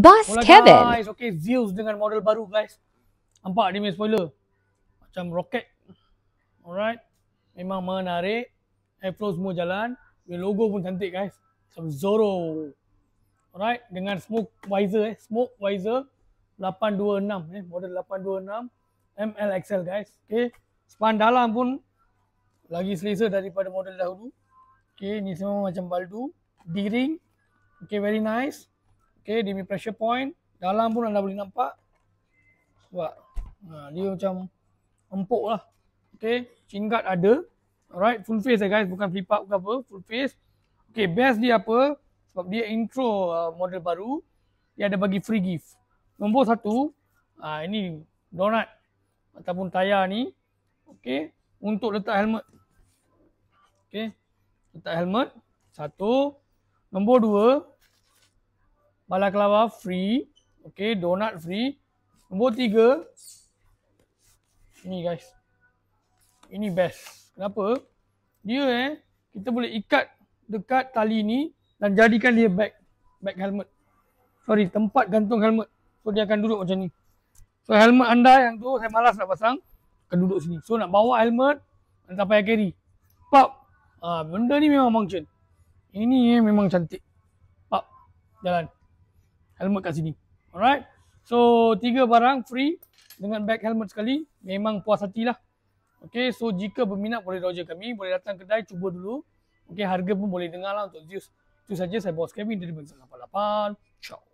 Boss Olah Kevin. Guys, okay, Zeus dengan model baru guys. Nampak dia punya spoiler. Macam roket. Alright. Memang menarik. Airflow semua jalan. Dia logo pun cantik guys. Macam Zoro. Alright. Dengan smoke visor eh. Smoke visor. 826 eh. Model 826. MLXL guys. Okay. Span dalam pun. Lagi selesa daripada model dahulu. Okay. Ni semua macam baldu. D-ring. Okay. Very nice. Okay, dia punya pressure point. Dalam pun anda boleh nampak. Sebab ha, dia macam empuk lah. Okay, chin guard ada. Alright, full face lah guys. Bukan flip up ke apa. Full face. Okay, best dia apa? Sebab dia intro uh, model baru. Dia ada bagi free gift. Nombor satu. Ha, ini donut. Ataupun tayar ni. Okay. Untuk letak helmet. Okay. Letak helmet. Satu. Nombor dua balaklava free okay, donut free nombor tiga ini guys ini best kenapa dia eh kita boleh ikat dekat tali ni dan jadikan dia back back helmet sorry tempat gantung helmet so dia akan duduk macam ni so helmet anda yang tu saya malas nak pasang akan duduk sini so nak bawa helmet tak payah carry pop ah benda ni memang function ini eh, memang cantik pop jalan helmet kat sini. Alright. So, tiga barang free dengan back helmet sekali. Memang puas hatilah. Okay. So, jika berminat boleh roger kami. Boleh datang kedai cuba dulu. Okay. Harga pun boleh dengar lah untuk Zeus. Itu saja saya bos Kevin dari Bensin 88. Ciao.